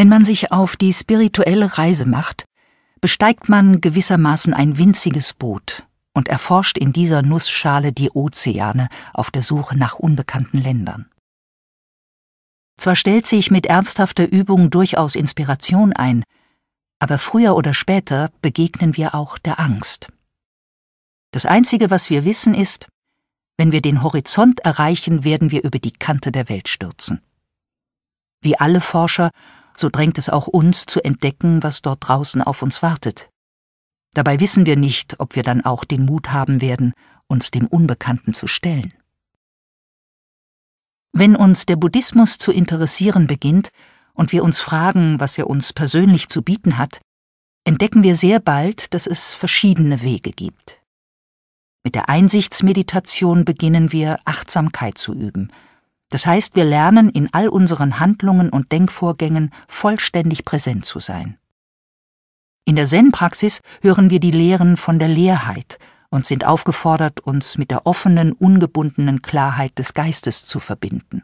Wenn man sich auf die spirituelle Reise macht, besteigt man gewissermaßen ein winziges Boot und erforscht in dieser Nussschale die Ozeane auf der Suche nach unbekannten Ländern. Zwar stellt sich mit ernsthafter Übung durchaus Inspiration ein, aber früher oder später begegnen wir auch der Angst. Das Einzige, was wir wissen, ist, wenn wir den Horizont erreichen, werden wir über die Kante der Welt stürzen. Wie alle Forscher so drängt es auch uns zu entdecken, was dort draußen auf uns wartet. Dabei wissen wir nicht, ob wir dann auch den Mut haben werden, uns dem Unbekannten zu stellen. Wenn uns der Buddhismus zu interessieren beginnt und wir uns fragen, was er uns persönlich zu bieten hat, entdecken wir sehr bald, dass es verschiedene Wege gibt. Mit der Einsichtsmeditation beginnen wir Achtsamkeit zu üben – das heißt, wir lernen, in all unseren Handlungen und Denkvorgängen vollständig präsent zu sein. In der Zen-Praxis hören wir die Lehren von der Leerheit und sind aufgefordert, uns mit der offenen, ungebundenen Klarheit des Geistes zu verbinden.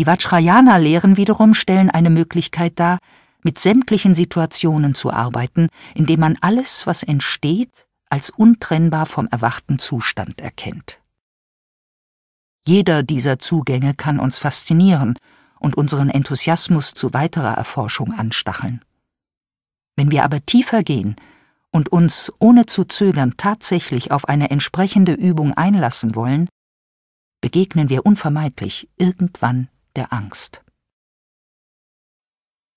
Die Vajrayana-Lehren wiederum stellen eine Möglichkeit dar, mit sämtlichen Situationen zu arbeiten, indem man alles, was entsteht, als untrennbar vom erwachten Zustand erkennt. Jeder dieser Zugänge kann uns faszinieren und unseren Enthusiasmus zu weiterer Erforschung anstacheln. Wenn wir aber tiefer gehen und uns ohne zu zögern tatsächlich auf eine entsprechende Übung einlassen wollen, begegnen wir unvermeidlich irgendwann der Angst.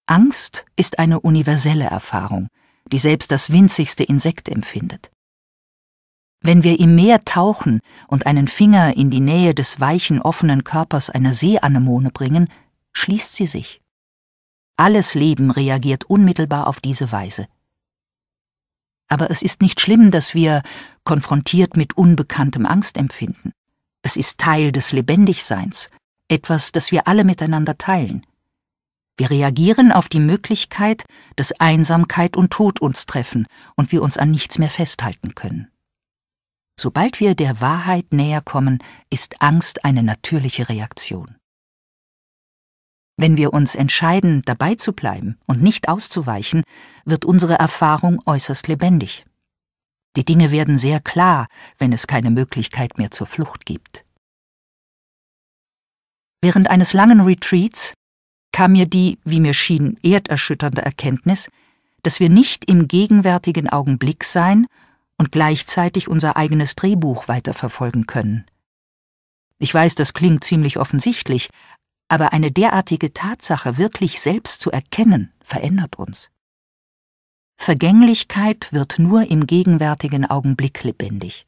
Angst ist eine universelle Erfahrung, die selbst das winzigste Insekt empfindet. Wenn wir im Meer tauchen und einen Finger in die Nähe des weichen, offenen Körpers einer Seeanemone bringen, schließt sie sich. Alles Leben reagiert unmittelbar auf diese Weise. Aber es ist nicht schlimm, dass wir konfrontiert mit unbekanntem Angst empfinden. Es ist Teil des Lebendigseins, etwas, das wir alle miteinander teilen. Wir reagieren auf die Möglichkeit, dass Einsamkeit und Tod uns treffen und wir uns an nichts mehr festhalten können. Sobald wir der Wahrheit näher kommen, ist Angst eine natürliche Reaktion. Wenn wir uns entscheiden, dabei zu bleiben und nicht auszuweichen, wird unsere Erfahrung äußerst lebendig. Die Dinge werden sehr klar, wenn es keine Möglichkeit mehr zur Flucht gibt. Während eines langen Retreats kam mir die, wie mir schien, erderschütternde Erkenntnis, dass wir nicht im gegenwärtigen Augenblick sein, und gleichzeitig unser eigenes Drehbuch weiterverfolgen können. Ich weiß, das klingt ziemlich offensichtlich, aber eine derartige Tatsache wirklich selbst zu erkennen, verändert uns. Vergänglichkeit wird nur im gegenwärtigen Augenblick lebendig.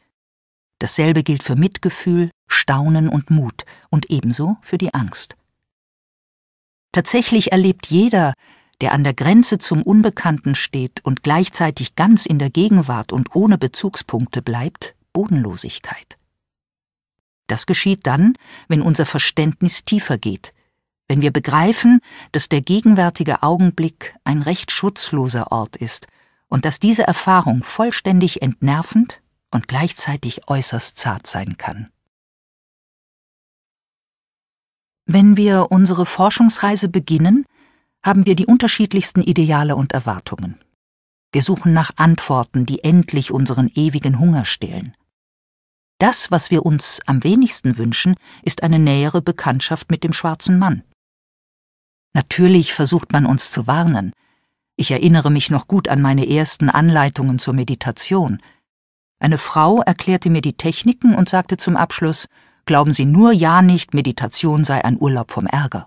Dasselbe gilt für Mitgefühl, Staunen und Mut und ebenso für die Angst. Tatsächlich erlebt jeder, der an der Grenze zum Unbekannten steht und gleichzeitig ganz in der Gegenwart und ohne Bezugspunkte bleibt, Bodenlosigkeit. Das geschieht dann, wenn unser Verständnis tiefer geht, wenn wir begreifen, dass der gegenwärtige Augenblick ein recht schutzloser Ort ist und dass diese Erfahrung vollständig entnervend und gleichzeitig äußerst zart sein kann. Wenn wir unsere Forschungsreise beginnen, haben wir die unterschiedlichsten Ideale und Erwartungen. Wir suchen nach Antworten, die endlich unseren ewigen Hunger stillen. Das, was wir uns am wenigsten wünschen, ist eine nähere Bekanntschaft mit dem schwarzen Mann. Natürlich versucht man uns zu warnen. Ich erinnere mich noch gut an meine ersten Anleitungen zur Meditation. Eine Frau erklärte mir die Techniken und sagte zum Abschluss, Glauben Sie nur ja nicht, Meditation sei ein Urlaub vom Ärger.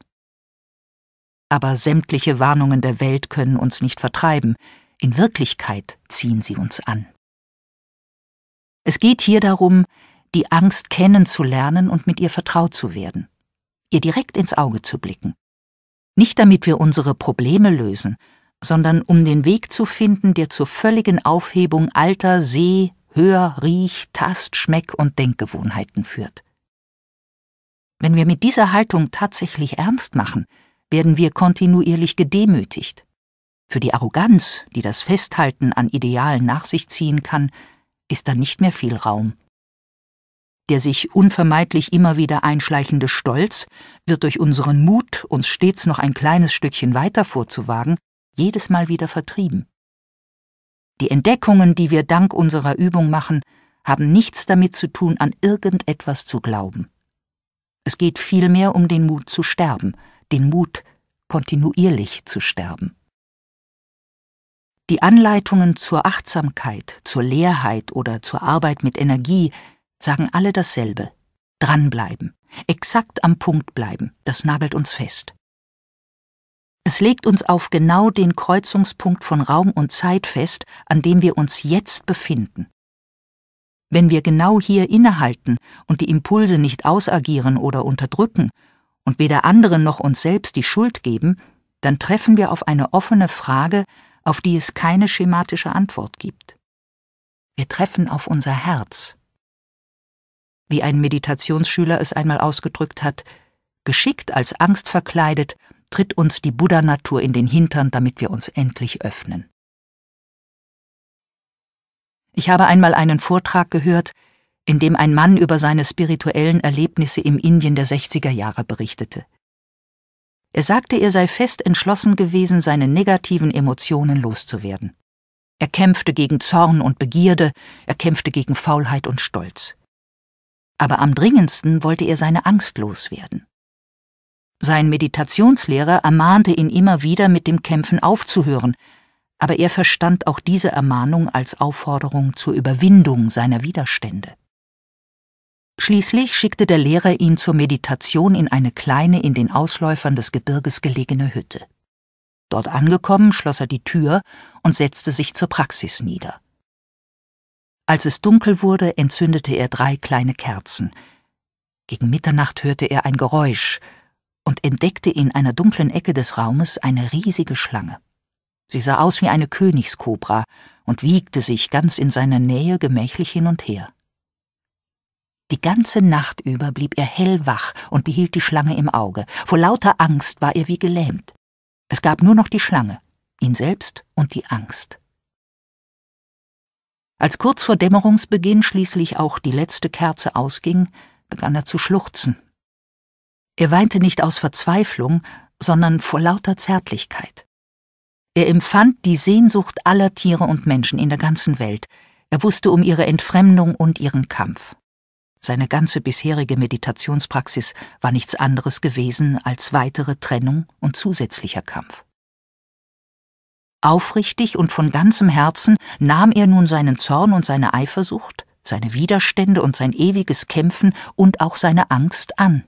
Aber sämtliche Warnungen der Welt können uns nicht vertreiben, in Wirklichkeit ziehen sie uns an. Es geht hier darum, die Angst kennenzulernen und mit ihr vertraut zu werden, ihr direkt ins Auge zu blicken. Nicht damit wir unsere Probleme lösen, sondern um den Weg zu finden, der zur völligen Aufhebung alter Seh-, Hör-, Riech-, Tast-, Schmeck- und Denkgewohnheiten führt. Wenn wir mit dieser Haltung tatsächlich ernst machen, werden wir kontinuierlich gedemütigt. Für die Arroganz, die das Festhalten an Idealen nach sich ziehen kann, ist dann nicht mehr viel Raum. Der sich unvermeidlich immer wieder einschleichende Stolz wird durch unseren Mut, uns stets noch ein kleines Stückchen weiter vorzuwagen, jedes Mal wieder vertrieben. Die Entdeckungen, die wir dank unserer Übung machen, haben nichts damit zu tun, an irgendetwas zu glauben. Es geht vielmehr um den Mut zu sterben – den Mut, kontinuierlich zu sterben. Die Anleitungen zur Achtsamkeit, zur Leerheit oder zur Arbeit mit Energie sagen alle dasselbe. Dranbleiben, exakt am Punkt bleiben, das nagelt uns fest. Es legt uns auf genau den Kreuzungspunkt von Raum und Zeit fest, an dem wir uns jetzt befinden. Wenn wir genau hier innehalten und die Impulse nicht ausagieren oder unterdrücken und weder anderen noch uns selbst die Schuld geben, dann treffen wir auf eine offene Frage, auf die es keine schematische Antwort gibt. Wir treffen auf unser Herz. Wie ein Meditationsschüler es einmal ausgedrückt hat, geschickt als Angst verkleidet, tritt uns die Buddha-Natur in den Hintern, damit wir uns endlich öffnen. Ich habe einmal einen Vortrag gehört, in dem ein Mann über seine spirituellen Erlebnisse im Indien der 60er Jahre berichtete. Er sagte, er sei fest entschlossen gewesen, seine negativen Emotionen loszuwerden. Er kämpfte gegen Zorn und Begierde, er kämpfte gegen Faulheit und Stolz. Aber am dringendsten wollte er seine Angst loswerden. Sein Meditationslehrer ermahnte ihn immer wieder, mit dem Kämpfen aufzuhören, aber er verstand auch diese Ermahnung als Aufforderung zur Überwindung seiner Widerstände. Schließlich schickte der Lehrer ihn zur Meditation in eine kleine, in den Ausläufern des Gebirges gelegene Hütte. Dort angekommen, schloss er die Tür und setzte sich zur Praxis nieder. Als es dunkel wurde, entzündete er drei kleine Kerzen. Gegen Mitternacht hörte er ein Geräusch und entdeckte in einer dunklen Ecke des Raumes eine riesige Schlange. Sie sah aus wie eine Königskobra und wiegte sich ganz in seiner Nähe gemächlich hin und her. Die ganze Nacht über blieb er hellwach und behielt die Schlange im Auge. Vor lauter Angst war er wie gelähmt. Es gab nur noch die Schlange, ihn selbst und die Angst. Als kurz vor Dämmerungsbeginn schließlich auch die letzte Kerze ausging, begann er zu schluchzen. Er weinte nicht aus Verzweiflung, sondern vor lauter Zärtlichkeit. Er empfand die Sehnsucht aller Tiere und Menschen in der ganzen Welt. Er wusste um ihre Entfremdung und ihren Kampf. Seine ganze bisherige Meditationspraxis war nichts anderes gewesen als weitere Trennung und zusätzlicher Kampf. Aufrichtig und von ganzem Herzen nahm er nun seinen Zorn und seine Eifersucht, seine Widerstände und sein ewiges Kämpfen und auch seine Angst an.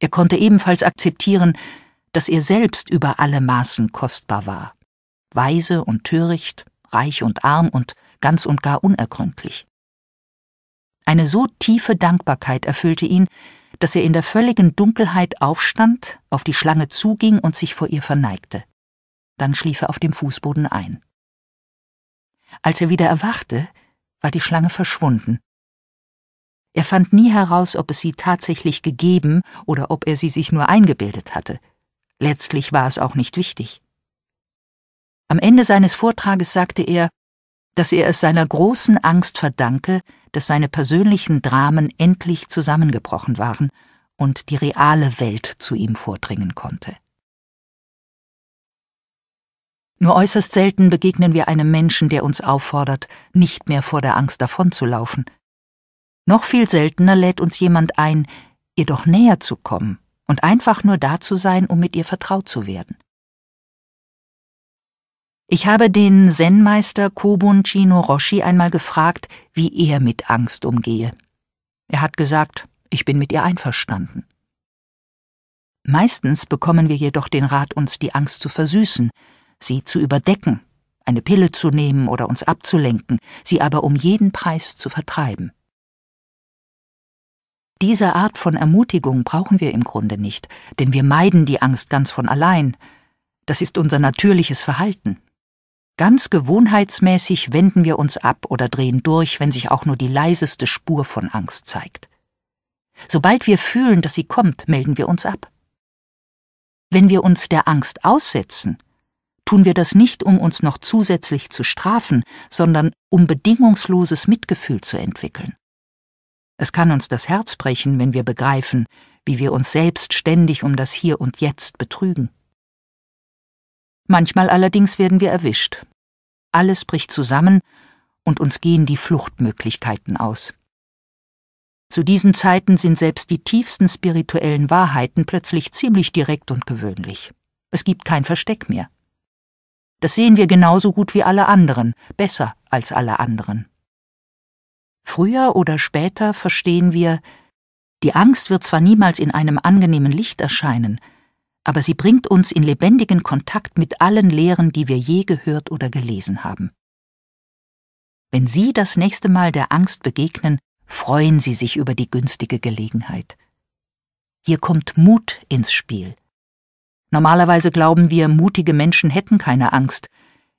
Er konnte ebenfalls akzeptieren, dass er selbst über alle Maßen kostbar war, weise und töricht, reich und arm und ganz und gar unergründlich. Eine so tiefe Dankbarkeit erfüllte ihn, dass er in der völligen Dunkelheit aufstand, auf die Schlange zuging und sich vor ihr verneigte. Dann schlief er auf dem Fußboden ein. Als er wieder erwachte, war die Schlange verschwunden. Er fand nie heraus, ob es sie tatsächlich gegeben oder ob er sie sich nur eingebildet hatte. Letztlich war es auch nicht wichtig. Am Ende seines Vortrages sagte er, dass er es seiner großen Angst verdanke, dass seine persönlichen Dramen endlich zusammengebrochen waren und die reale Welt zu ihm vordringen konnte. Nur äußerst selten begegnen wir einem Menschen, der uns auffordert, nicht mehr vor der Angst davonzulaufen. Noch viel seltener lädt uns jemand ein, ihr doch näher zu kommen und einfach nur da zu sein, um mit ihr vertraut zu werden. Ich habe den Zen-Meister Kobunchino Roshi einmal gefragt, wie er mit Angst umgehe. Er hat gesagt, ich bin mit ihr einverstanden. Meistens bekommen wir jedoch den Rat, uns die Angst zu versüßen, sie zu überdecken, eine Pille zu nehmen oder uns abzulenken, sie aber um jeden Preis zu vertreiben. Diese Art von Ermutigung brauchen wir im Grunde nicht, denn wir meiden die Angst ganz von allein. Das ist unser natürliches Verhalten. Ganz gewohnheitsmäßig wenden wir uns ab oder drehen durch, wenn sich auch nur die leiseste Spur von Angst zeigt. Sobald wir fühlen, dass sie kommt, melden wir uns ab. Wenn wir uns der Angst aussetzen, tun wir das nicht, um uns noch zusätzlich zu strafen, sondern um bedingungsloses Mitgefühl zu entwickeln. Es kann uns das Herz brechen, wenn wir begreifen, wie wir uns selbst ständig um das Hier und Jetzt betrügen. Manchmal allerdings werden wir erwischt. Alles bricht zusammen und uns gehen die Fluchtmöglichkeiten aus. Zu diesen Zeiten sind selbst die tiefsten spirituellen Wahrheiten plötzlich ziemlich direkt und gewöhnlich. Es gibt kein Versteck mehr. Das sehen wir genauso gut wie alle anderen, besser als alle anderen. Früher oder später verstehen wir, die Angst wird zwar niemals in einem angenehmen Licht erscheinen, aber sie bringt uns in lebendigen Kontakt mit allen Lehren, die wir je gehört oder gelesen haben. Wenn Sie das nächste Mal der Angst begegnen, freuen Sie sich über die günstige Gelegenheit. Hier kommt Mut ins Spiel. Normalerweise glauben wir, mutige Menschen hätten keine Angst,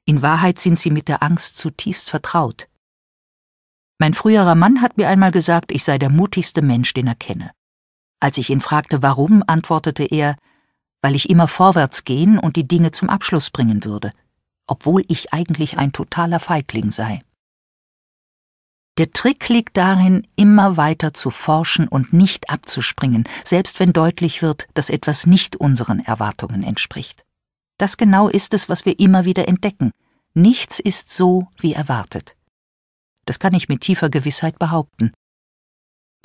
in Wahrheit sind sie mit der Angst zutiefst vertraut. Mein früherer Mann hat mir einmal gesagt, ich sei der mutigste Mensch, den er kenne. Als ich ihn fragte, warum, antwortete er, weil ich immer vorwärts gehen und die Dinge zum Abschluss bringen würde, obwohl ich eigentlich ein totaler Feigling sei. Der Trick liegt darin, immer weiter zu forschen und nicht abzuspringen, selbst wenn deutlich wird, dass etwas nicht unseren Erwartungen entspricht. Das genau ist es, was wir immer wieder entdecken. Nichts ist so, wie erwartet. Das kann ich mit tiefer Gewissheit behaupten.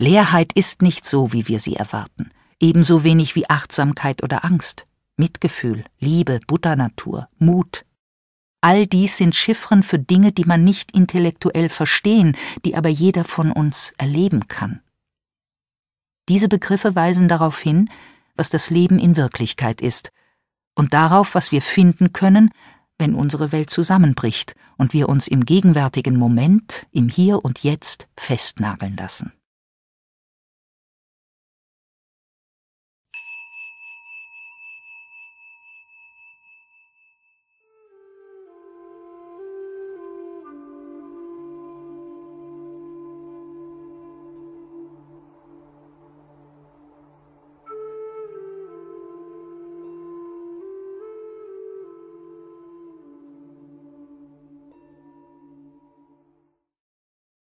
Leerheit ist nicht so, wie wir sie erwarten ebenso wenig wie Achtsamkeit oder Angst, Mitgefühl, Liebe, Buddha-Natur, Mut. All dies sind Chiffren für Dinge, die man nicht intellektuell verstehen, die aber jeder von uns erleben kann. Diese Begriffe weisen darauf hin, was das Leben in Wirklichkeit ist und darauf, was wir finden können, wenn unsere Welt zusammenbricht und wir uns im gegenwärtigen Moment, im Hier und Jetzt festnageln lassen.